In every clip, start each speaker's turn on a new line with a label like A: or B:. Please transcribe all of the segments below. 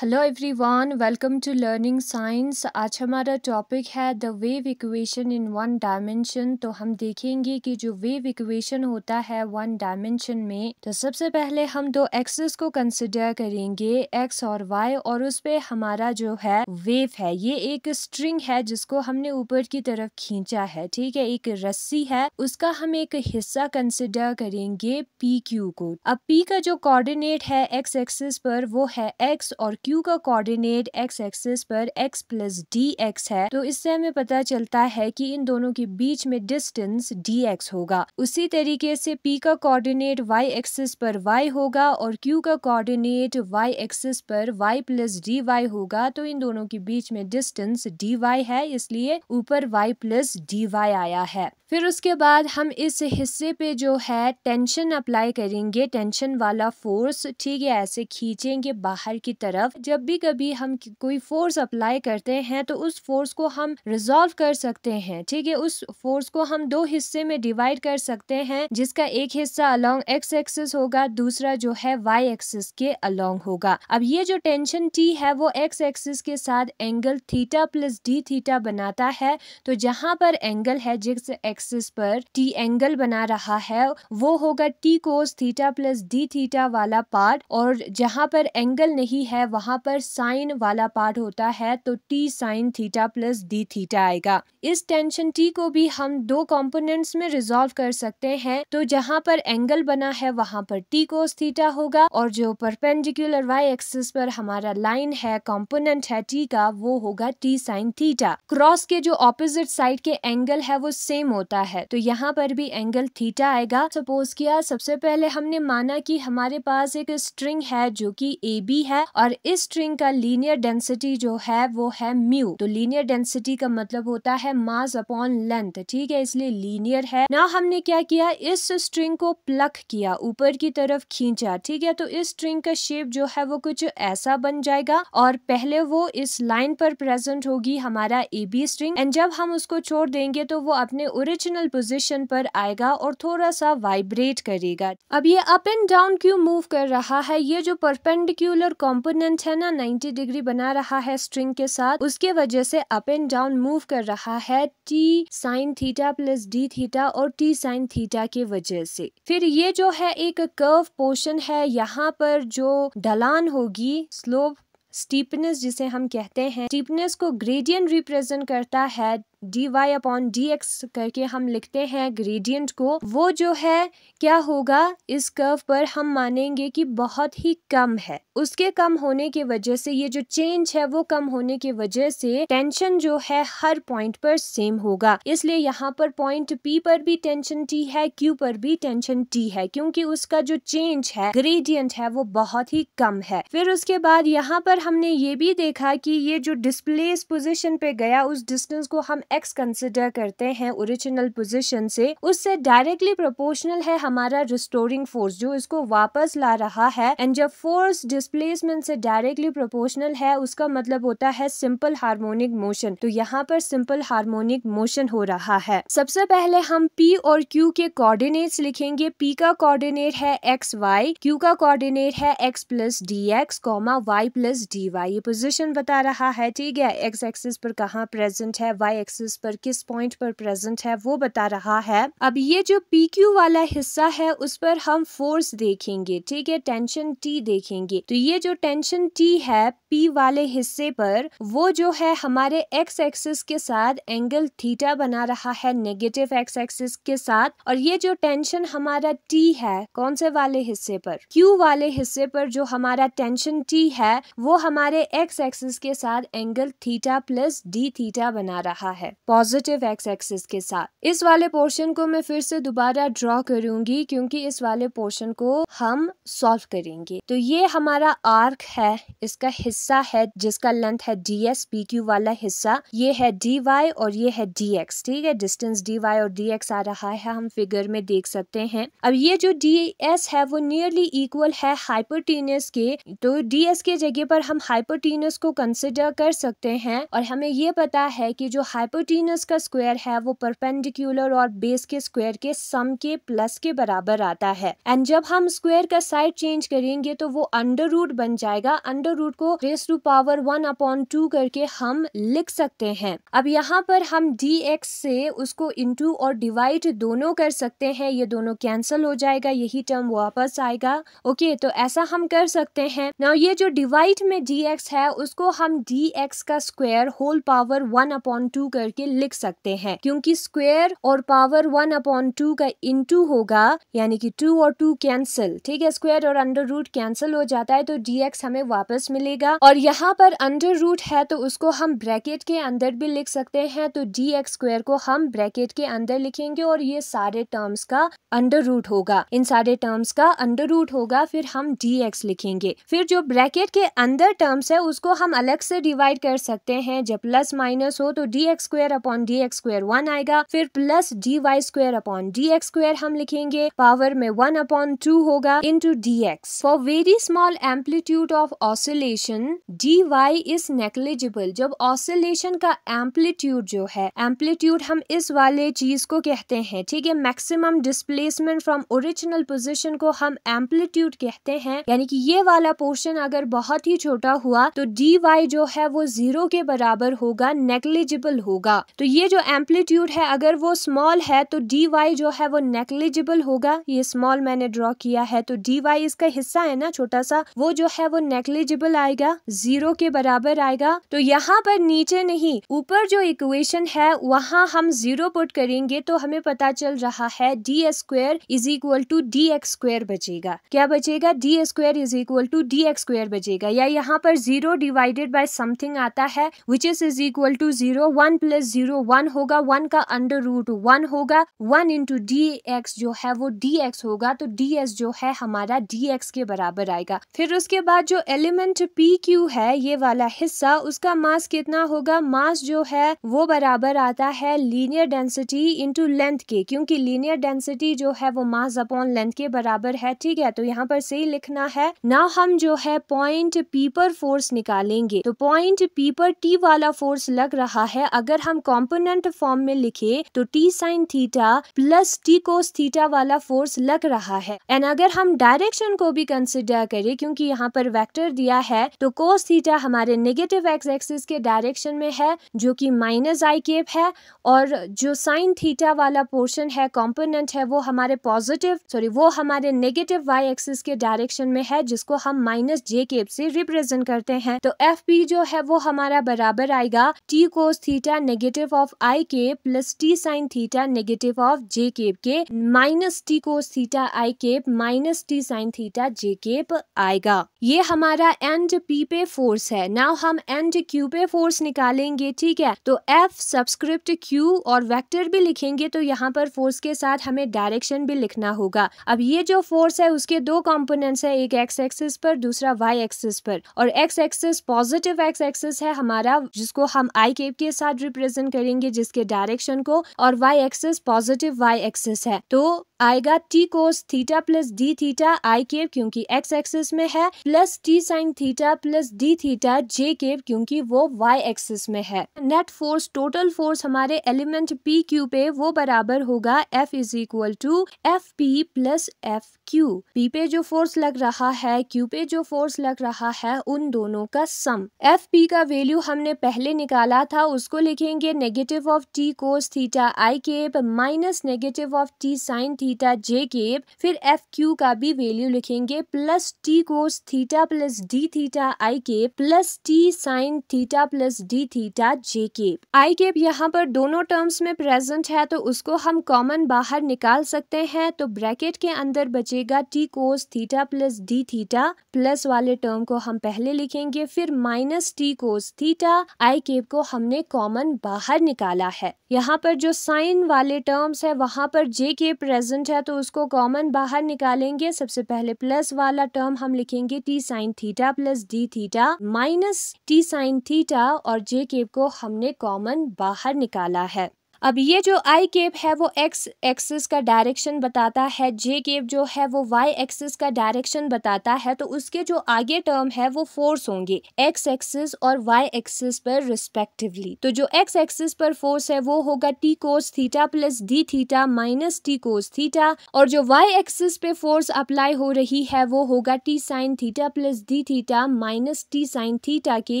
A: hello everyone welcome to learning science आज हमारा topic है the wave equation in one dimension तो हम देखेंगे कि जो वेव इक्वेशन होता है वन डायमेंशन में तो सबसे पहले हम दो एक्सेस को कंसिडर करेंगे एक्स और वाई और उस पर हमारा जो है वेव है ये एक स्ट्रिंग है जिसको हमने ऊपर की तरफ खींचा है ठीक है एक रस्सी है उसका हम एक हिस्सा कंसिडर करेंगे पी क्यू को अब पी का जो कॉर्डिनेट है एक्स एक्सिस पर वो है एक्स और क्यू का कोऑर्डिनेट एक्स एक्सिस पर एक्स प्लस डी एक्स है तो इससे हमें पता चलता है कि इन दोनों के बीच में डिस्टेंस डी एक्स होगा उसी तरीके से पी का कोऑर्डिनेट वाई एक्सिस पर वाई होगा और क्यू का कोऑर्डिनेट वाई एक्सिस पर वाई प्लस डी वाई होगा तो इन दोनों के बीच में डिस्टेंस डी वाई है इसलिए ऊपर वाई प्लस डी वाई आया है फिर उसके बाद हम इस हिस्से पे जो है टेंशन अप्लाई करेंगे टेंशन वाला फोर्स ठीक है ऐसे खींचेंगे बाहर की तरफ जब भी कभी हम कोई फोर्स अप्लाई करते हैं तो उस फोर्स को हम रिजॉल्व कर सकते हैं ठीक है उस फोर्स को हम दो हिस्से में डिवाइड कर सकते हैं जिसका एक हिस्सा अलोंग एक्स एक्सिस होगा दूसरा जो है वाई एक्सिस के अलोंग होगा अब ये जो टेंशन टी है वो एक्स एक्सिस के साथ angle theta plus D theta बनाता है तो जहाँ पर एंगल है जिस एक्सिस पर टी एंगल बना रहा है वो होगा T cos theta plus D theta वाला पार्ट और जहाँ पर एंगल नहीं है वहाँ यहाँ पर साइन वाला पार्ट होता है तो T sine theta plus D theta आएगा इस टेंशन टी को भी हम दो कंपोनेंट्स में रिजॉल्व कर सकते हैं तो जहाँ पर एंगल बना है वहाँ पर टी कोस थीटा होगा और जो परपेंडिकुलर वाई एक्सिस पर हमारा लाइन है कॉम्पोनेंट है टी का वो होगा टी साइन थीटा क्रॉस के जो ऑपोजिट साइड के एंगल है वो सेम होता है तो यहाँ पर भी एंगल थीटा आएगा सपोज किया सबसे पहले हमने माना कि हमारे पास एक स्ट्रिंग है जो कि ए बी है और इस स्ट्रिंग का लीनियर डेंसिटी जो है वो है म्यू तो लीनियर डेंसिटी का मतलब होता है मास अपॉन लेंथ ठीक है इसलिए लीनियर है ना हमने क्या किया इस स्ट्रिंग को प्लक किया ऊपर की तरफ खींचा ठीक है तो इस स्ट्रिंग का शेप जो है वो कुछ ऐसा बन जाएगा और पहले वो इस लाइन पर प्रेजेंट होगी हमारा ए बी स्ट्रिंग एंड जब हम उसको छोड़ देंगे तो वो अपने ओरिजिनल पोजिशन पर आएगा और थोड़ा सा वाइब्रेट करेगा अब ये अप एंड डाउन क्यों मूव कर रहा है ये जो परपेंडिक्यूलर कॉम्पोनेंट ना 90 डिग्री बना रहा है स्ट्रिंग के साथ उसके वजह से अप एंड डाउन मूव कर रहा है T sine theta plus D theta और टी साइन थीटा के वजह से फिर ये जो है एक कर्व पोर्शन है यहाँ पर जो ढलान होगी स्लोप स्टीपनेस जिसे हम कहते हैं स्टीपनेस को ग्रेडियंट रिप्रेजेंट करता है D Y upon D x करके हम लिखते हैं ग्रेडियंट को वो जो है क्या होगा इस कर्व पर हम मानेंगे कि बहुत ही कम है उसके कम होने की वजह से ये जो चेंज है वो कम होने की वजह से टेंशन जो है हर पॉइंट पर सेम होगा इसलिए यहाँ पर पॉइंट पी पर भी टेंशन टी है क्यू पर भी टेंशन टी है क्योंकि उसका जो चेंज है ग्रेडियंट है वो बहुत ही कम है फिर उसके बाद यहाँ पर हमने ये भी देखा कि ये जो डिस्प्लेस पोजिशन पे गया उस डिस्टेंस को हम एक्स कंसिडर करते हैं ओरिजिनल पोजिशन से उससे डायरेक्टली प्रोपोर्शनल है हमारा रिस्टोरिंग फोर्स जो इसको वापस ला रहा है एंड जब फोर्स डिस्प्लेसमेंट से डायरेक्टली प्रोपोर्शनल है उसका मतलब होता है सिंपल हार्मोनिक मोशन तो यहाँ पर सिंपल हार्मोनिक मोशन हो रहा है सबसे पहले हम पी और क्यू के कोऑर्डिनेट्स लिखेंगे पी का कोऑर्डिनेट है एक्स वाई क्यू का कोऑर्डिनेट है x plus D x comma y plus D y ये पोजिशन बता रहा है ठीक है एक्स एक्सिस पर कहाँ प्रेजेंट है वाई एक्स एक्सिस पर किस पॉइंट पर प्रेजेंट है वो बता रहा है अब ये जो पी क्यू वाला हिस्सा है उस पर हम फोर्स देखेंगे ठीक है टेंशन टी देखेंगे तो ये जो टेंशन टी है पी वाले हिस्से पर वो जो है हमारे एक्स एक्सिस के साथ एंगल थीटा बना रहा है नेगेटिव एक्स एक्सिस के साथ और ये जो टेंशन हमारा टी है कौन से वाले हिस्से पर क्यू वाले हिस्से पर जो हमारा टेंशन टी है वो हमारे एक्स एक्सिस के साथ angle theta plus D theta बना रहा है है पॉजिटिव एक्स एक्सिस के साथ इस वाले पोर्शन को मैं फिर से दोबारा ड्रॉ करूंगी क्योंकि इस वाले पोर्शन को हम सॉल्व करेंगे तो ये हमारा आर्क है इसका हिस्सा है जिसका लेंथ है डी एस पी क्यू वाला हिस्सा ये है डी वाई और ये है डी एक्स ठीक है डिस्टेंस डी वाई और डी एक्स आ रहा है हम फिगर में देख सकते हैं अब ये जो डी एस है वो नियरली इक्वल है हाइपोटीनियस के तो डी एस के जगह पर हम हाइपोटीनियस को कंसिडर कर सकते हैं और हमें ये पता है कि जो हाइपो हाइपोटीनस का स्क्वायर है वो परपेंडिकुलर और बेस के स्क्वायर के सम के प्लस के बराबर आता है एंड जब हम स्क्वायर का साइड चेंज करेंगे तो वो अंडर रूट बन जाएगा अंडर रूट को raise to power one upon two करके हम लिख सकते हैं अब यहाँ पर हम डी एक्स से उसको इंटू और डिवाइड दोनों कर सकते हैं ये दोनों कैंसल हो जाएगा यही टर्म वापस आएगा ओके तो ऐसा हम कर सकते हैं ना ये जो डिवाइड में डी है उसको हम डी का square whole power one upon two कर करके लिख सकते हैं क्योंकि स्क्वेयर और पावर वन अपॉन टू का इंटू होगा यानी कि टू और टू कैंसिल ठीक है स्क्वेयर और अंडर रूट कैंसिल हो जाता है तो dx हमें वापस मिलेगा और यहाँ पर अंडर रूट है तो उसको हम ब्रैकेट के अंदर भी लिख सकते हैं तो डी एक्स स्क्वेयर को हम ब्रैकेट के अंदर लिखेंगे और ये सारे टर्म्स का अंडर रूट होगा इन सारे टर्म्स का अंडर रूट होगा फिर हम डी एक्स लिखेंगे फिर जो ब्रैकेट के अंदर टर्म्स है उसको हम अलग से डिवाइड कर सकते हैं जब प्लस माइनस हो तो d x square upon D x square one आएगा फिर plus D y square upon D x square हम लिखेंगे पावर में वन अपॉन टू होगा into D x for very small amplitude of oscillation d y is negligible जब oscillation का amplitude जो है एम्पलीट्यूड हम इस वाले चीज को कहते हैं ठीक है maximum displacement from original position को हम एम्पलीट्यूड कहते हैं यानी कि ये वाला पोर्शन अगर बहुत ही छोटा हुआ तो डी वाई जो है वो जीरो के बराबर होगा नेग्लिजिबल होगा होगा तो ये जो एम्पलीट्यूड है अगर वो स्मॉल है तो डी जो है वो नेग्लिजिबल होगा ये स्मॉल मैंने ड्रॉ किया है तो डी इसका हिस्सा है ना छोटा सा वो जो है वो नेग्लिजिबल आएगा जीरो के बराबर आएगा तो यहाँ पर नीचे नहीं ऊपर जो इक्वेशन है वहाँ हम जीरो पुट करेंगे तो हमें पता चल रहा है d square is equal to d x square बचेगा क्या बचेगा d square is equal to d x square बचेगा या यहाँ पर जीरो डिवाइडेड बाय समथिंग आता है which is is equal to zero one plus plus zero one होगा वन का अंडर रूट वन होगा वन इंटू डी एक्स जो है वो डी एक्स होगा तो डी एस जो है हमारा डी एक्स के बराबर आएगा फिर उसके बाद जो एलिमेंट पी क्यू है ये वाला हिस्सा उसका मास कितना होगा मास जो है वो बराबर आता है लीनियर डेंसिटी इंटू लेंथ के क्योंकि लीनियर डेंसिटी जो है वो मास अपॉन लेंथ के बराबर है ठीक है तो यहाँ पर सही लिखना है ना हम जो है पॉइंट पी पर फोर्स निकालेंगे तो पॉइंट पी पर टी वाला फोर्स लग रहा है अगर अगर हम कॉम्पोनेंट फॉर्म में लिखे तो T sine theta plus T cos theta वाला फोर्स लग रहा है एंड अगर हम डायरेक्शन को भी कंसिडर करें क्योंकि यहाँ पर वेक्टर दिया है तो कोस थीटा हमारे नेगेटिव एक्स एक्सिस के डायरेक्शन में है जो कि माइनस आई केप है और जो साइन थीटा वाला पोर्शन है कॉम्पोनेंट है वो हमारे पॉजिटिव सॉरी वो हमारे नेगेटिव वाई एक्सिस के डायरेक्शन में है जिसको हम माइनस जे केप से रिप्रेजेंट करते हैं तो एफ पी जो है वो हमारा बराबर आएगा T cos theta negative of i के plus T sine theta negative of j cap के minus T cos theta i cap minus T sine theta j cap आएगा ये हमारा एंड पी पे फोर्स है नाउ हम एंड क्यू पे force निकालेंगे ठीक है तो एफ सब्सक्रिप्ट क्यू और वेक्टर भी लिखेंगे तो यहाँ पर फोर्स के साथ हमें डायरेक्शन भी लिखना होगा अब ये जो फोर्स है उसके दो कंपोनेंट्स है एक एक्स एक्सिस पर दूसरा वाई एक्सिस पर और x axis positive x axis है हमारा जिसको हम आई केप के साथ रिप्रेजेंट रिप्रेजेंट करेंगे जिसके डायरेक्शन को और y axis positive y axis है तो आएगा T cos theta plus D theta i cap क्योंकि एक्स एक्सिस में है plus T sine theta plus D theta j cap क्योंकि वो वाई एक्सिस में है नेट फोर्स टोटल फोर्स हमारे एलिमेंट पी क्यू पे वो बराबर होगा F is equal to F P plus F Q P पे जो फोर्स लग रहा है क्यू पे जो फोर्स लग रहा है उन दोनों का सम एफ पी का वैल्यू हमने पहले निकाला था उसको लिखेंगे negative of T cos theta i cap minus negative of T sine theta theta j के फिर एफ क्यू का भी वैल्यू लिखेंगे plus T cos theta plus D theta i के plus T sine theta plus D theta j के i के यहाँ पर दोनों टर्म्स में प्रेजेंट है तो उसको हम कॉमन बाहर निकाल सकते हैं तो ब्रैकेट के अंदर बचेगा T cos theta plus D theta plus वाले टर्म को हम पहले लिखेंगे फिर minus T cos theta i cap को हमने कॉमन बाहर निकाला है यहाँ पर जो साइन वाले टर्म्स है वहाँ पर जे के प्रेजेंट प्रेजेंट है तो उसको कॉमन बाहर निकालेंगे सबसे पहले प्लस वाला टर्म हम लिखेंगे T sine theta plus D theta minus T sine theta और जे केप को हमने कॉमन बाहर निकाला है अब ये जो आई केप है वो एक्स एक्सिस का डायरेक्शन बताता है जे केप जो है वो वाई एक्सिस का डायरेक्शन बताता है तो उसके जो आगे टर्म है वो फोर्स होंगे एक्स एक्सिस और वाई एक्सिस पर रिस्पेक्टिवली तो जो एक्स एक्सिस पर फोर्स है वो होगा T cos theta plus D theta minus T cos theta और जो वाई एक्सिस पे फोर्स अप्लाई हो रही है वो होगा T sine theta plus D theta minus T sine theta के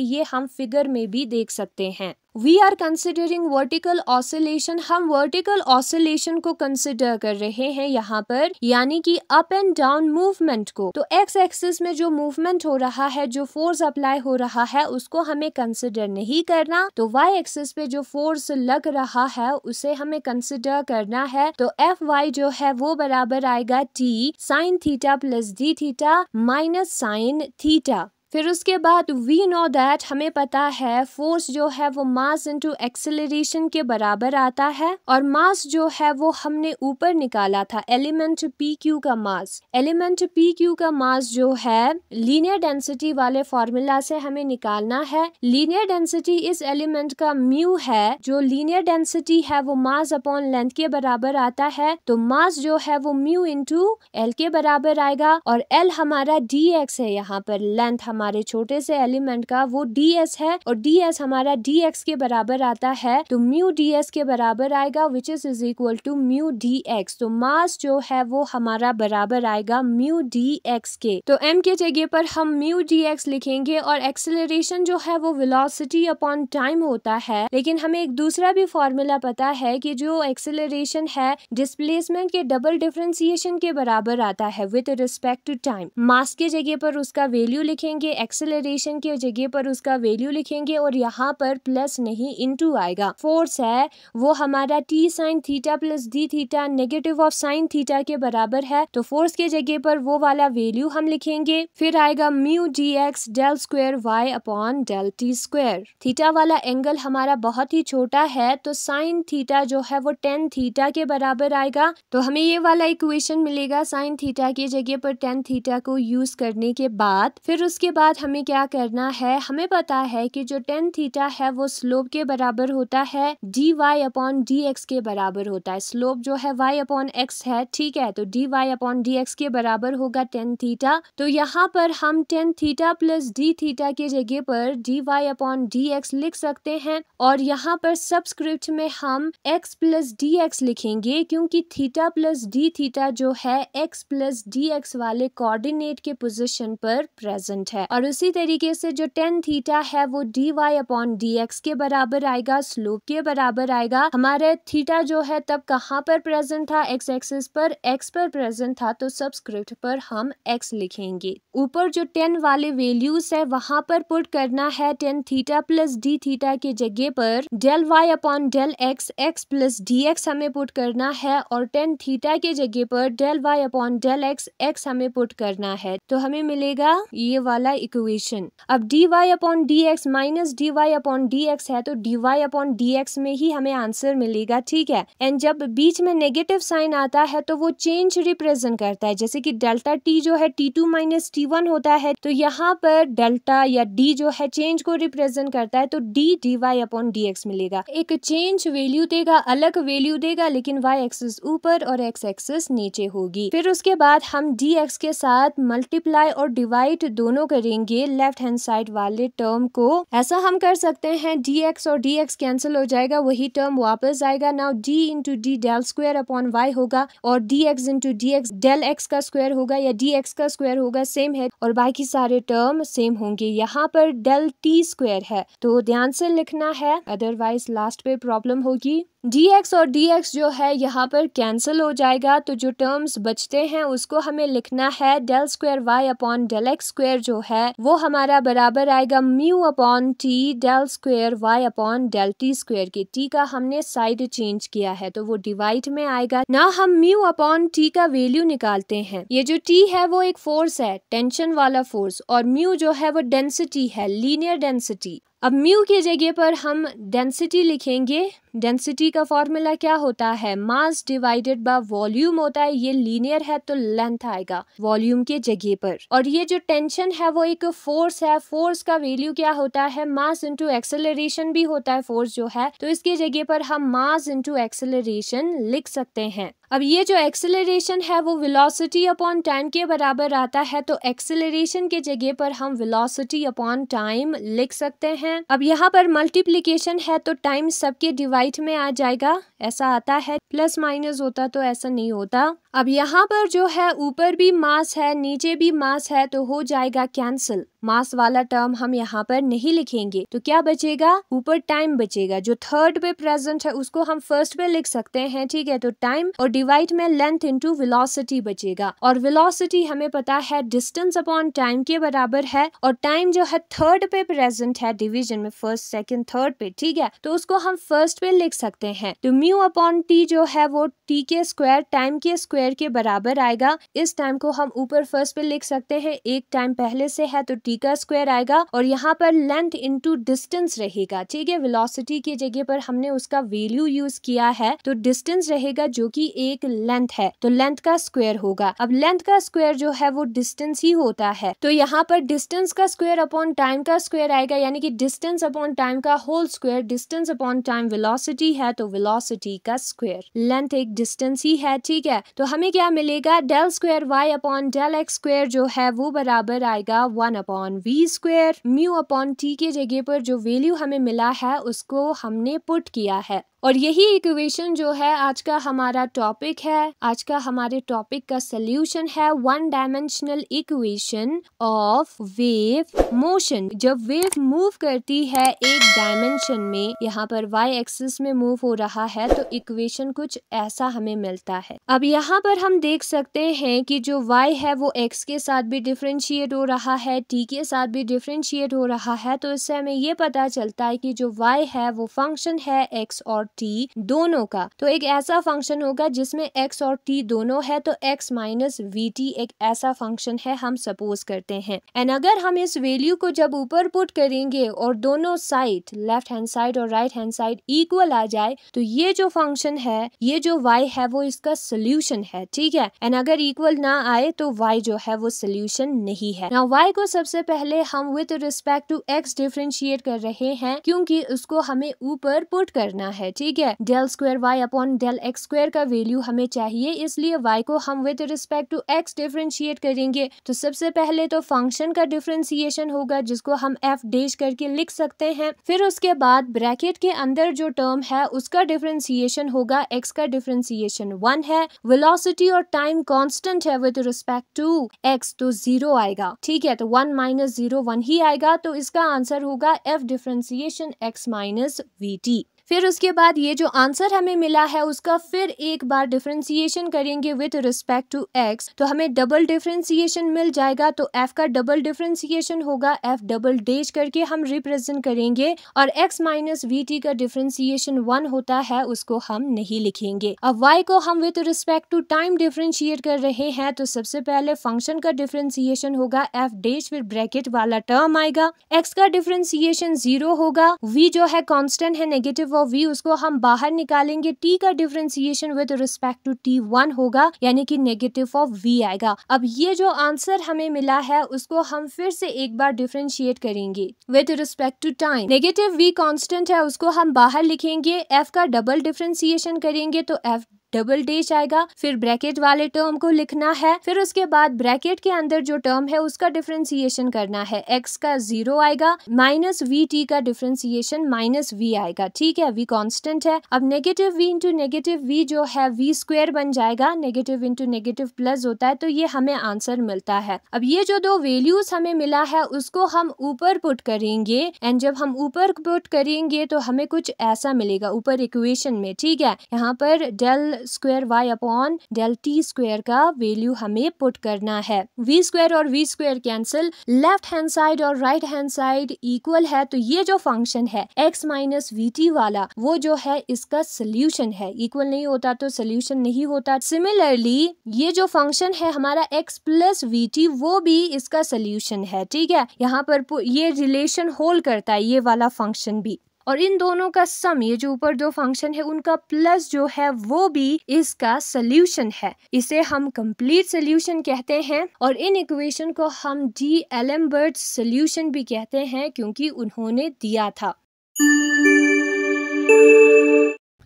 A: ये हम फिगर में भी देख सकते हैं we are considering vertical oscillation हम वर्टिकल ऑसिलेशन को कंसिडर कर रहे हैं यहाँ पर यानी कि अप एंड डाउन मूवमेंट को तो एक्स एक्सिस में जो मूवमेंट हो रहा है जो फोर्स अप्लाई हो रहा है उसको हमें कंसिडर नहीं करना तो वाई एक्सिस पे जो फोर्स लग रहा है उसे हमें कंसिडर करना है तो एफ वाई जो है वो बराबर आएगा T sine theta plus D theta minus sine theta फिर उसके बाद वी नो दैट हमें पता है फोर्स जो है वो मास इनटू एक्सेलरेशन के बराबर आता है और मास जो है वो हमने ऊपर निकाला था एलिमेंट पी क्यू का मास एलिमेंट पी क्यू का मास जो है लीनियर डेंसिटी वाले फॉर्मूला से हमें निकालना है लीनियर डेंसिटी इस एलिमेंट का म्यू है जो लीनियर डेंसिटी है वो मास अपॉन लेंथ के बराबर आता है तो मास जो है वो म्यू इंटू एल के बराबर आएगा और एल हमारा डी एक्स है यहाँ पर लेंथ हमारे छोटे से एलिमेंट का वो डी एस है और डी एस हमारा डी एक्स के बराबर आता है तो म्यू डी एस के बराबर आएगा which is is equal to mu d x तो मास जो है वो हमारा बराबर आएगा म्यू डी एक्स के तो एम के जगह पर हम म्यू डी एक्स लिखेंगे और एक्सेलरेशन जो है वो वेलोसिटी अपॉन टाइम होता है लेकिन हमें एक दूसरा भी फॉर्मूला पता है कि जो एक्सेलरेशन है डिस्प्लेसमेंट के डबल डिफ्रेंसिएशन के बराबर आता है with respect to time mass के जगह पर उसका वैल्यू लिखेंगे लिखेंगे एक्सेलरेशन की जगह पर उसका वैल्यू लिखेंगे और यहाँ पर प्लस नहीं इनटू आएगा फोर्स है वो हमारा T sine theta plus D theta negative of sine theta के बराबर है तो फोर्स के जगह पर वो वाला वैल्यू हम लिखेंगे फिर आएगा mu d x del square Y upon del T square theta वाला एंगल हमारा बहुत ही छोटा है तो साइन थीटा जो है वो टेन थीटा के बराबर आएगा तो हमें ये वाला इक्वेशन मिलेगा साइन थीटा की जगह पर टेन थीटा को यूज करने के बाद फिर उसके बाद हमें क्या करना है हमें पता है कि जो टेन थीटा है वो स्लोप के बराबर होता है D Y upon D x के बराबर होता है स्लोप जो है वाई अपॉन एक्स है ठीक है तो d Y upon D x के बराबर होगा टेन थीटा तो यहाँ पर हम tan theta plus D theta के जगह पर d Y upon D x लिख सकते हैं और यहाँ पर सबस्क्रिप्ट में हम एक्स प्लस डी एक्स लिखेंगे क्योंकि थीटा प्लस डी थीटा जो है एक्स प्लस डी एक्स वाले कोऑर्डिनेट के पोजिशन पर प्रेजेंट है और उसी तरीके से जो टेन थीटा है वो d Y upon D x के बराबर आएगा स्लोप के बराबर आएगा हमारे थीटा जो है तब कहाँ पर प्रेजेंट था एक्स एक्सिस पर एक्स पर प्रेजेंट था तो सबस्क्रिप्ट पर हम एक्स लिखेंगे ऊपर जो टेन वाले वेल्यूज है वहाँ पर पुट करना है tan theta plus D theta के जगह पर del y upon del x x plus D x हमें पुट करना है और टेन थीटा के जगह पर del y upon del x x हमें पुट करना है तो हमें मिलेगा ये वाला वाई इक्वेशन अब d Y upon D x minus d Y upon D x है तो d Y upon D x में ही हमें आंसर मिलेगा ठीक है एंड जब बीच में नेगेटिव साइन आता है तो वो चेंज रिप्रेजेंट करता है जैसे कि डेल्टा टी जो है t two minus t one होता है तो यहाँ पर डेल्टा या डी जो है चेंज को रिप्रेजेंट करता है तो d d Y upon D x मिलेगा एक चेंज वैल्यू देगा अलग वैल्यू देगा लेकिन वाई एक्सिस ऊपर और एक्स एक्सिस नीचे होगी फिर उसके बाद हम डी एक्स के साथ मल्टीप्लाई और डिवाइड दोनों करेंगे करेंगे लेफ्ट हैंड साइड वाले टर्म को ऐसा हम कर सकते हैं डी एक्स और डी एक्स कैंसिल हो जाएगा वही टर्म वापस आएगा now d into d del square upon y होगा और d x into D x del x का स्क्वायर होगा या डी एक्स का स्क्वायर होगा सेम है और बाकी सारे टर्म सेम होंगे यहाँ पर डेल टी स्क्वायर है तो ध्यान से लिखना है अदरवाइज लास्ट पे प्रॉब्लम होगी डी एक्स और डी एक्स जो है यहाँ पर कैंसिल हो जाएगा तो जो टर्म्स बचते हैं उसको हमें लिखना है del square Y upon del x square जो है वो हमारा बराबर आएगा mu upon T del square Y upon del T square के टी का हमने साइड चेंज किया है तो वो डिवाइड में आएगा ना हम म्यू अपॉन टी का वैल्यू निकालते हैं ये जो टी है वो एक फोर्स है टेंशन वाला फोर्स और म्यू जो है वो डेंसिटी है लीनियर डेंसिटी अब म्यू की जगह पर हम डेंसिटी लिखेंगे डेंसिटी का फॉर्मूला क्या होता है मास डिवाइडेड बाय वॉल्यूम होता है ये लीनियर है तो लेंथ आएगा वॉल्यूम के जगह पर और ये जो टेंशन है वो एक फोर्स है फोर्स का वैल्यू क्या होता है मास इंटू एक्सेलरेशन भी होता है फोर्स जो है तो इसके जगह पर हम मास इंटू एक्सेलरेशन लिख सकते हैं अब ये जो एक्सेलरेशन है वो विलोसिटी अपॉन टाइम के बराबर आता है तो एक्सेलरेशन के जगह पर हम विलोसिटी अपॉन टाइम लिख सकते हैं हैं अब यहाँ पर मल्टीप्लीकेशन है तो टाइम सबके डिवाइड में आ जाएगा ऐसा आता है प्लस माइनस होता तो ऐसा नहीं होता अब यहाँ पर जो है ऊपर भी मास है नीचे भी मास है तो हो जाएगा कैंसिल मास वाला टर्म हम यहाँ पर नहीं लिखेंगे तो क्या बचेगा ऊपर टाइम बचेगा जो थर्ड पे प्रेजेंट है उसको हम फर्स्ट पे लिख सकते हैं ठीक है तो टाइम और डिवाइड में लेंथ इनटू वेलोसिटी बचेगा और वेलोसिटी हमें पता है डिस्टेंस अपॉन टाइम के बराबर है और टाइम जो है थर्ड पे प्रेजेंट है डिवीजन डिवीजन में फर्स्ट सेकेंड थर्ड पे ठीक है तो उसको हम फर्स्ट पे लिख सकते हैं तो म्यू अपॉन टी जो है वो टी के स्क्वायर टाइम के स्क्वायर के बराबर आएगा इस टाइम को हम ऊपर फर्स्ट पे लिख सकते हैं एक टाइम पहले से है तो टी का स्क्वायर आएगा और यहाँ पर लेंथ इंटू डिस्टेंस रहेगा ठीक है वेलोसिटी की जगह पर हमने उसका वैल्यू यूज किया है तो डिस्टेंस रहेगा जो की एक लेंथ है तो लेंथ का स्क्वायर होगा अब लेंथ का स्क्वायर जो है वो डिस्टेंस ही होता है तो यहाँ पर डिस्टेंस का स्क्वायर अपॉन टाइम का स्क्वायर आएगा यानी कि डिस्टेंस अपॉन टाइम का whole square distance upon time velocity है तो वेलोसिटी का स्क्वायर लेंथ एक डिस्टेंस ही है ठीक है तो हमें क्या मिलेगा del square Y upon del x square जो है वो बराबर आएगा one upon V square mu upon T के जगह पर जो वैल्यू हमें मिला है उसको हमने पुट किया है और यही इक्वेशन जो है आज का हमारा टॉपिक है आज का हमारे टॉपिक का सोल्यूशन है one dimensional equation of wave motion जब वेव मूव कर करती है एक डायमेंशन में यहाँ पर y एक्सिस में मूव हो रहा है तो इक्वेशन कुछ ऐसा हमें मिलता है अब यहाँ पर हम देख सकते हैं कि जो y है वो x के साथ भी डिफ्रेंशिएट हो रहा है t के साथ भी डिफ्रेंशिएट हो रहा है तो इससे हमें ये पता चलता है कि जो y है वो फंक्शन है x और t दोनों का तो एक ऐसा फंक्शन होगा जिसमें एक्स और टी दोनों है तो एक्स माइनस वी एक ऐसा फंक्शन है हम सपोज करते हैं एंड अगर हम इस वैल्यू को जब ऊपर पुट करेंगे और और दोनों साइड लेफ्ट हैंड साइड और राइट हैंड साइड इक्वल आ जाए तो ये जो फंक्शन है ये जो y है वो इसका सोल्यूशन है ठीक है एंड अगर इक्वल ना आए तो y जो है वो सोल्यूशन नहीं है ना वाई को सबसे पहले हम with respect to X differentiate कर रहे हैं क्योंकि उसको हमें ऊपर पुट करना है ठीक है del square Y upon del x square का वैल्यू हमें चाहिए इसलिए वाई को हम with respect to X differentiate करेंगे तो सबसे पहले तो फंक्शन का डिफ्रेंसिएशन होगा जिसको हम एफ डेज करके लिख सकते हैं फिर उसके बाद ब्रैकेट के अंदर जो टर्म है उसका डिफ्रेंसिएशन होगा एक्स का डिफ्रेंसिएशन वन है वेलोसिटी और टाइम कांस्टेंट है विद रिस्पेक्ट टू एक्स तो जीरो आएगा ठीक है तो वन माइनस जीरो वन ही आएगा तो इसका आंसर होगा F differentiation X minus V T फिर उसके बाद ये जो आंसर हमें मिला है उसका फिर एक बार डिफ्रेंसिएशन करेंगे विथ रिस्पेक्ट टू एक्स तो हमें डबल डिफ्रेंसिएशन मिल जाएगा तो एफ का डबल डिफ्रेंसिएशन होगा एफ डबल डेज करके हम रिप्रेजेंट करेंगे और एक्स माइनस वी टी का डिफ्रेंसिएशन वन होता है उसको हम नहीं लिखेंगे अब वाई को हम with respect to time differentiate कर रहे हैं तो सबसे पहले फंक्शन का डिफ्रेंसिएशन होगा एफ डेज फिर ब्रैकेट वाला टर्म आएगा एक्स का डिफ्रेंसिएशन जीरो होगा वी जो है कॉन्स्टेंट है नेगेटिव ऑफ वी उसको हम बाहर निकालेंगे टी का differentiation with respect to T one होगा यानी कि नेगेटिव ऑफ वी आएगा अब ये जो आंसर हमें मिला है उसको हम फिर से एक बार डिफ्रेंशिएट करेंगे with respect to time negative V constant है उसको हम बाहर लिखेंगे एफ का डबल डिफ्रेंसिएशन करेंगे तो एफ डबल डैश आएगा फिर ब्रैकेट वाले टर्म को लिखना है फिर उसके बाद ब्रैकेट के अंदर जो टर्म है उसका डिफ्रेंसिएशन करना है एक्स का जीरो आएगा माइनस वी टी का डिफ्रेंसिएशन माइनस वी आएगा ठीक है वी कांस्टेंट है अब negative V into negative V जो है वी स्क्वेयर बन जाएगा नेगेटिव इंटू नेगेटिव प्लस होता है तो ये हमें आंसर मिलता है अब ये जो दो वेल्यूज हमें मिला है उसको हम ऊपर पुट करेंगे एंड जब हम ऊपर पुट करेंगे तो हमें कुछ ऐसा मिलेगा ऊपर इक्वेशन में ठीक है यहाँ पर del square Y upon del T square का वैल्यू हमें पुट करना है वी स्क्वायर और V square cancel left hand side और राइट हैंड साइड इक्वल है तो ये जो फंक्शन है एक्स माइनस वी टी वाला वो जो है इसका सोल्यूशन है इक्वल नहीं होता तो सोल्यूशन नहीं होता सिमिलरली ये जो फंक्शन है हमारा एक्स प्लस वी टी वो भी इसका सोल्यूशन है ठीक है यहाँ पर ये रिलेशन होल्ड करता है ये वाला फंक्शन भी और इन दोनों का सम ये जो ऊपर दो फंक्शन है उनका प्लस जो है वो भी इसका सोल्यूशन है इसे हम कंप्लीट सोल्यूशन कहते हैं और इन इक्वेशन को हम डी एलम्बर्ट सोल्यूशन भी कहते हैं क्योंकि उन्होंने दिया था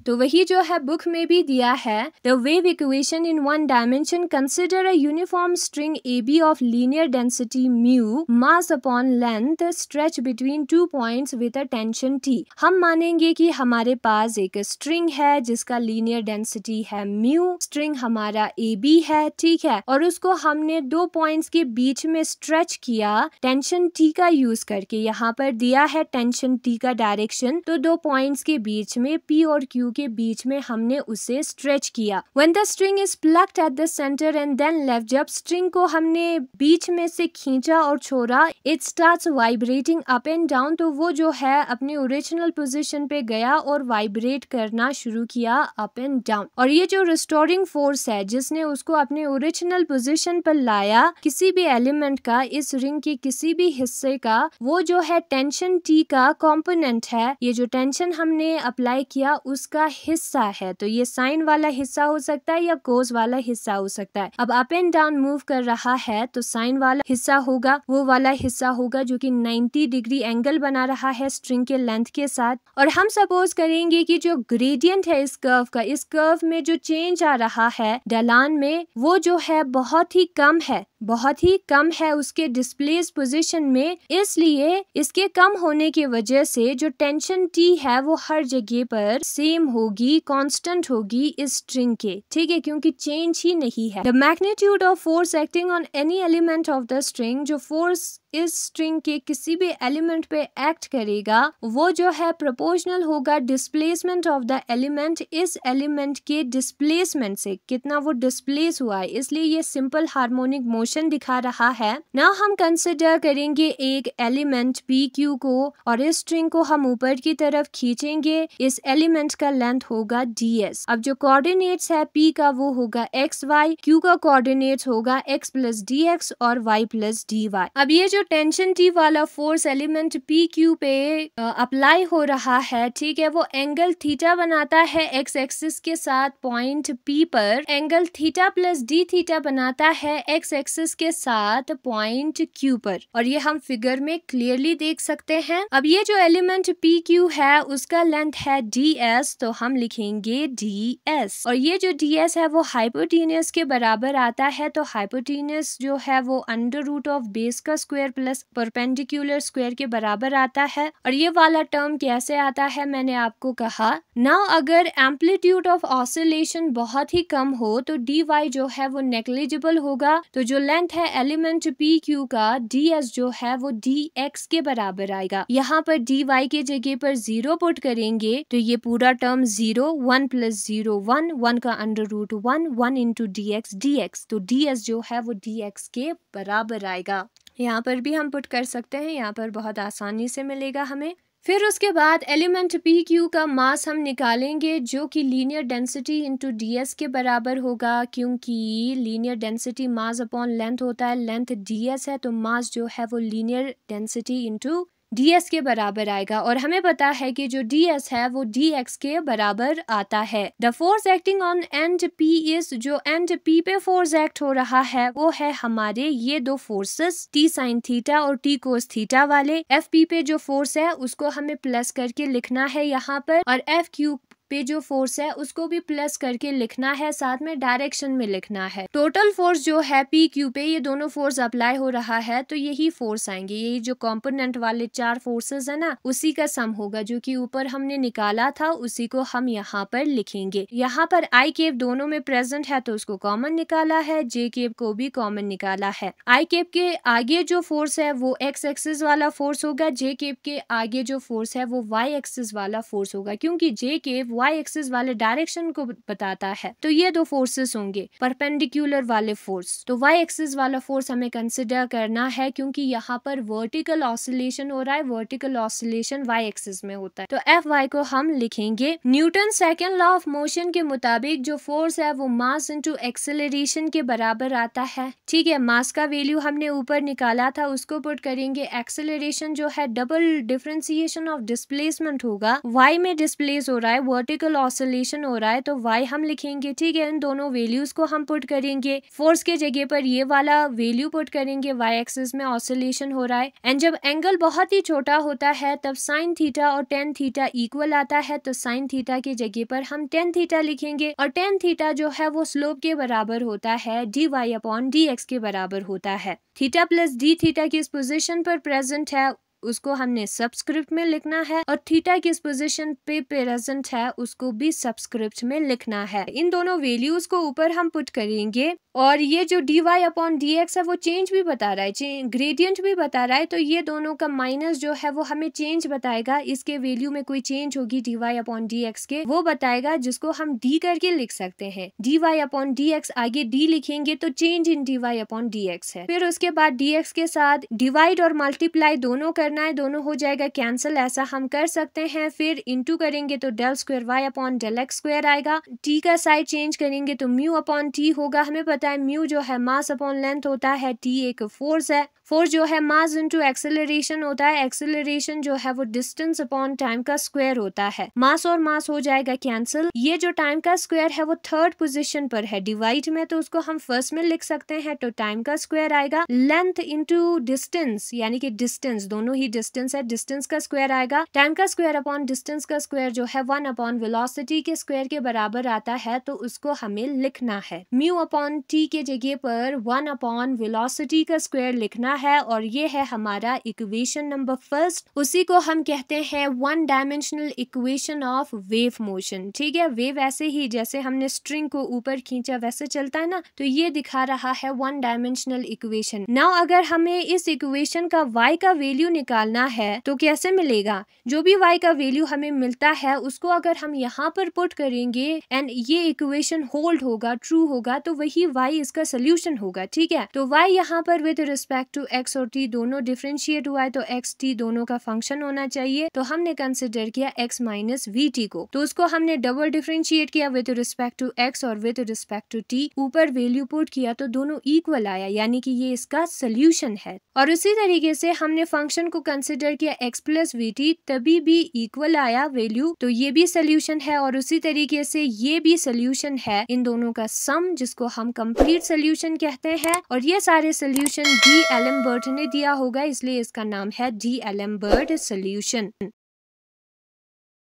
A: तो वही जो है बुक में भी दिया है the wave equation in one dimension consider a uniform string A B of linear density mu mass upon length stretch between two point with a tension T हम मानेंगे कि हमारे पास एक स्ट्रिंग है जिसका लीनियर डेंसिटी है म्यू स्ट्रिंग हमारा ए बी है ठीक है और उसको हमने दो पॉइंट्स के बीच में स्ट्रेच किया टेंशन टी का यूज करके यहाँ पर दिया है टेंशन टी का डायरेक्शन तो दो पॉइंट्स के बीच में पी और क्यू के बीच में हमने उसे स्ट्रेच किया when the string is plucked at the centre and then left जब स्ट्रिंग को हमने बीच में से खींचा और छोड़ा it start vibrating up and down तो वो जो है अपने ओरिजिनल पोजिशन पे गया और वाइब्रेट करना शुरू किया अप एंड डाउन और ये जो रिस्टोरिंग फोर्स है जिसने उसको अपने ओरिजिनल पोजिशन पर लाया किसी भी एलिमेंट का इस रिंग के किसी भी हिस्से का वो जो है टेंशन टी का कॉम्पोनेंट है ये जो टेंशन हमने अप्लाई किया उसका का हिस्सा है तो ये साइन वाला हिस्सा हो सकता है या कोस वाला हिस्सा हो सकता है अब अप एंड डाउन मूव कर रहा है तो साइन वाला हिस्सा होगा वो वाला हिस्सा होगा जो कि 90 डिग्री एंगल बना रहा है स्ट्रिंग के लेंथ के साथ और हम सपोज करेंगे कि जो ग्रेडियंट है इस कर्व का इस कर्व में जो चेंज आ रहा है डलान में वो जो है बहुत ही कम है बहुत ही कम है उसके डिस्प्लेस पोजीशन में इसलिए इसके कम होने की वजह से जो टेंशन टी है वो हर जगह पर सेम होगी कांस्टेंट होगी इस स्ट्रिंग के ठीक है क्योंकि चेंज ही नहीं है the magnitude of force acting on any element of the string जो फोर्स इस स्ट्रिंग के किसी भी एलिमेंट पे एक्ट करेगा वो जो है प्रोपोर्शनल होगा डिस्प्लेसमेंट ऑफ द एलिमेंट इस एलिमेंट के डिस्प्लेसमेंट से कितना वो डिस्प्लेस हुआ है इसलिए ये सिंपल हार्मोनिक मोशन दिखा रहा है ना हम कंसिडर करेंगे एक एलिमेंट पी क्यू को और इस स्ट्रिंग को हम ऊपर की तरफ खींचेंगे इस एलिमेंट का लेंथ होगा डी एस अब जो कोऑर्डिनेट्स है पी का वो होगा एक्स वाई क्यू का कोऑर्डिनेट्स होगा एक्स प्लस डी एक्स और वाई प्लस डी वाई अब ये जो टेंशन टी वाला फोर्स एलिमेंट पी क्यू पे अप्लाई हो रहा है ठीक है वो एंगल थीटा बनाता है एक्स एक्सिस के साथ पॉइंट पी पर angle theta plus D theta बनाता है एक्स एक्सिस के साथ पॉइंट क्यू पर और ये हम फिगर में क्लियरली देख सकते हैं अब ये जो एलिमेंट पी क्यू है उसका लेंथ है डी एस तो हम लिखेंगे डी एस और ये जो डी एस है वो हाइपोटीनियस के बराबर आता है तो हाइपोटीनियस जो है वो अंडर रूट ऑफ बेस का स्क्वायर प्लस परपेंडिकुलर स्क्वायर के बराबर आता है और ये वाला टर्म कैसे आता है मैंने आपको कहा नाउ अगर एम्पलीट्यूड ऑफ ऑसिलेशन बहुत ही कम हो तो डी वाई जो है वो नेग्लिजिबल होगा तो जो लेंथ है एलिमेंट पी क्यू का डी एस जो है वो डी एक्स के बराबर आएगा यहाँ पर डी वाई के जगह पर जीरो पुट करेंगे तो ये पूरा term zero one plus zero one one का under root one one into D X D x तो डी एस जो है वो डी एक्स के बराबर आएगा यहाँ पर भी हम पुट कर सकते हैं यहाँ पर बहुत आसानी से मिलेगा हमें फिर उसके बाद एलिमेंट पी क्यू का मास हम निकालेंगे जो कि लीनियर डेंसिटी इनटू एस के बराबर होगा क्योंकि linear density mass upon length होता है लेंथ डी एस है तो मास जो है वो linear density into D S के बराबर आएगा और हमें पता है कि जो डी एस है वो डी एक्स के बराबर आता है the force acting on end P is जो एंड पी पे फोर्स एक्ट हो रहा है वो है हमारे ये दो फोर्सेस टी साइन थीटा और टी कोस थीटा वाले एफ पी पे जो फोर्स है उसको हमें प्लस करके लिखना है यहाँ पर और एफ क्यू पे जो फोर्स है उसको भी प्लस करके लिखना है साथ में डायरेक्शन में लिखना है टोटल फोर्स जो है पी क्यू पे ये दोनों फोर्स अप्लाई हो रहा है तो यही फोर्स आएंगे यही जो कॉम्पोनेंट वाले चार फोर्सेज है ना उसी का सम होगा जो की ऊपर हमने निकाला था उसी को हम यहाँ पर लिखेंगे यहाँ पर आई केव दोनों में प्रेजेंट है तो उसको कॉमन निकाला है जे केव को भी कॉमन निकाला है आई केव के आगे जो फोर्स है वो एक्स एक्सिस वाला फोर्स होगा जे केव के आगे जो फोर्स है वो वाई एक्सिस वाला फोर्स होगा क्योंकि जे केव वाई एक्सिस वाले डायरेक्शन को बताता है तो ये दो फोर्सेस होंगे परपेंडिकुलर वाले फोर्स तो वाई एक्सिस वाला फोर्स हमें कंसिडर करना है क्योंकि यहाँ पर वर्टिकल ऑसिलेशन हो रहा है वर्टिकल ऑसिलेशन वाई एक्सिस में होता है तो एफ वाई को हम लिखेंगे Newton second law of motion के मुताबिक जो फोर्स है वो मास इंटू एक्सेलरेशन के बराबर आता है ठीक है मास का वैल्यू हमने ऊपर निकाला था उसको पुट करेंगे एक्सेलरेशन जो है डबल डिफ्रेंसिएशन ऑफ डिस्प्लेसमेंट होगा वाई में डिस्प्लेस हो रहा है वर्टिकल टिपिकल ऑसोलेशन हो रहा है तो वाई हम लिखेंगे ठीक है इन दोनों वैल्यूज को हम पुट करेंगे फोर्स के जगह पर ये वाला वैल्यू पुट करेंगे वाई एक्सिस में ऑसोलेशन हो रहा है एंड जब एंगल बहुत ही छोटा होता है तब साइन थीटा और टेन थीटा इक्वल आता है तो साइन थीटा की जगह पर हम टेन थीटा लिखेंगे और टेन थीटा जो है वो स्लोप के बराबर होता है D Y upon D x के बराबर होता है थीटा प्लस डी थीटा की इस पोजिशन पर प्रेजेंट है उसको हमने सब्सक्रिप्ट में लिखना है और थीटा किस पोजीशन पे प्रेजेंट है उसको भी सब्सक्रिप्ट में लिखना है इन दोनों वैल्यूज को ऊपर हम पुट करेंगे और ये जो D Y upon D x है वो चेंज भी बता रहा है ग्रेडियंट भी बता रहा है तो ये दोनों का माइनस जो है वो हमें चेंज बताएगा इसके वैल्यू में कोई चेंज होगी D Y upon D x के वो बताएगा जिसको हम डी करके लिख सकते हैं D Y upon D X आगे डी लिखेंगे तो change in D Y upon D x है फिर उसके बाद डी एक्स के साथ डिवाइड और मल्टीप्लाई दोनों कर करना है दोनों हो जाएगा कैंसिल ऐसा हम कर सकते हैं फिर इंटू करेंगे तो del square Y upon del x square आएगा टी का साइड चेंज करेंगे तो म्यू अपॉन टी होगा हमें पता है म्यू जो है मास अपॉन लेंथ होता है टी एक फोर्स है फोर्स जो है मास इंटू एक्सेलरेशन होता है एक्सेलरेशन जो है वो डिस्टेंस अपॉन टाइम का स्क्वायर होता है मास और मास हो जाएगा कैंसिल ये जो टाइम का स्क्वायर है वो थर्ड पोजिशन पर है डिवाइड में तो उसको हम फर्स्ट में लिख सकते हैं तो टाइम का स्क्वायर आएगा लेंथ इंटू डिस्टेंस यानी कि डिस्टेंस दोनों ही ही डिस्टेंस है डिस्टेंस का स्क्वायर आएगा टाइम का स्क्वायर अपॉन डिस्टेंस का स्क्वायर जो है वन अपॉन वेलोसिटी के स्क्वायर के बराबर आता है तो उसको हमें लिखना है म्यू अपॉन टी के जगह पर वन अपॉन वेलोसिटी का स्क्वायर लिखना है और ये है हमारा इक्वेशन नंबर फर्स्ट उसी को हम कहते हैं one dimensional equation of wave motion ठीक है वेव ऐसे ही जैसे हमने स्ट्रिंग को ऊपर खींचा वैसे चलता है ना तो ये दिखा रहा है वन डायमेंशनल इक्वेशन नाउ अगर हमें इस इक्वेशन का वाई का वैल्यू निकाल निकालना है तो कैसे मिलेगा जो भी y का वैल्यू हमें मिलता है उसको अगर हम यहाँ पर पुट करेंगे एंड ये इक्वेशन होल्ड होगा ट्रू होगा तो वही y इसका सोल्यूशन होगा ठीक है तो y यहाँ पर विद रिस्पेक्ट टू x और t दोनों डिफ्रेंशिएट हुआ है तो x t दोनों का फंक्शन होना चाहिए तो हमने कंसिडर किया x माइनस वी टी को तो उसको हमने डबल डिफ्रेंशिएट किया विद रिस्पेक्ट टू x और विद रिस्पेक्ट टू t ऊपर वैल्यू पुट किया तो दोनों इक्वल आया यानी कि ये इसका सोल्यूशन है और उसी तरीके से हमने फंक्शन को कंसिडर किया एक्स प्लस वी टी तभी भी इक्वल आया वैल्यू तो ये भी सोल्यूशन है और उसी तरीके से ये भी सोल्यूशन है इन दोनों का सम जिसको हम कंप्लीट सोल्यूशन कहते हैं और ये सारे solution d'Alembert ने दिया होगा इसलिए इसका नाम है d'Alembert solution